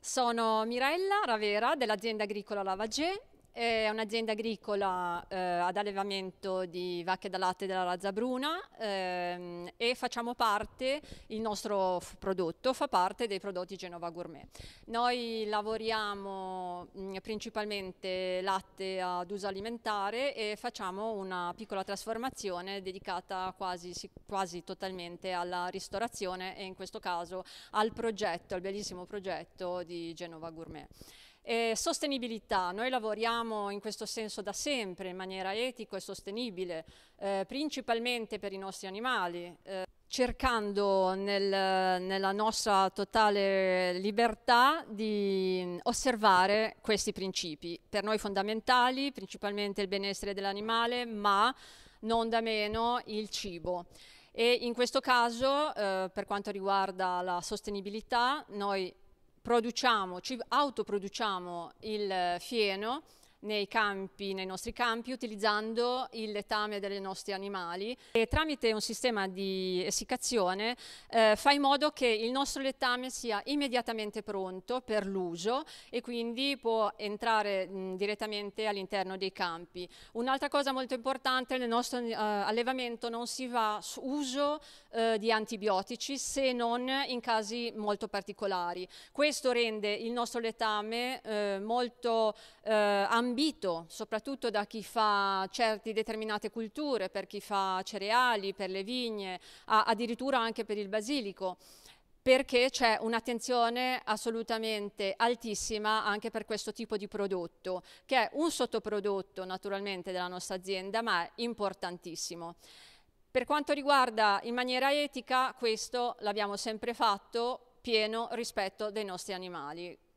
Sono Mirella Ravera dell'azienda agricola Lavagé è un'azienda agricola eh, ad allevamento di vacche da latte della razza bruna ehm, e facciamo parte, il nostro prodotto fa parte dei prodotti Genova Gourmet. Noi lavoriamo mh, mm, principalmente latte ad uso alimentare e facciamo una piccola trasformazione dedicata quasi, quasi totalmente alla ristorazione e in questo caso al progetto, al bellissimo progetto di Genova Gourmet. Eh, sostenibilità, noi lavoriamo in questo senso da sempre in maniera etica e sostenibile, eh, principalmente per i nostri animali, eh, cercando nel, nella nostra totale libertà di osservare questi principi, per noi fondamentali, principalmente il benessere dell'animale, ma non da meno il cibo. E in questo caso, eh, per quanto riguarda la sostenibilità, noi produciamo, ci autoproduciamo il eh, fieno nei, campi, nei nostri campi utilizzando il letame dei nostri animali e tramite un sistema di essiccazione eh, fa in modo che il nostro letame sia immediatamente pronto per l'uso e quindi può entrare mh, direttamente all'interno dei campi. Un'altra cosa molto importante nel nostro eh, allevamento non si va su uso eh, di antibiotici se non in casi molto particolari. Questo rende il nostro letame eh, molto eh, ambito, soprattutto da chi fa certe determinate culture, per chi fa cereali, per le vigne, a, addirittura anche per il basilico perché c'è un'attenzione assolutamente altissima anche per questo tipo di prodotto, che è un sottoprodotto naturalmente della nostra azienda, ma è importantissimo. Per quanto riguarda in maniera etica, questo l'abbiamo sempre fatto pieno rispetto dei nostri animali.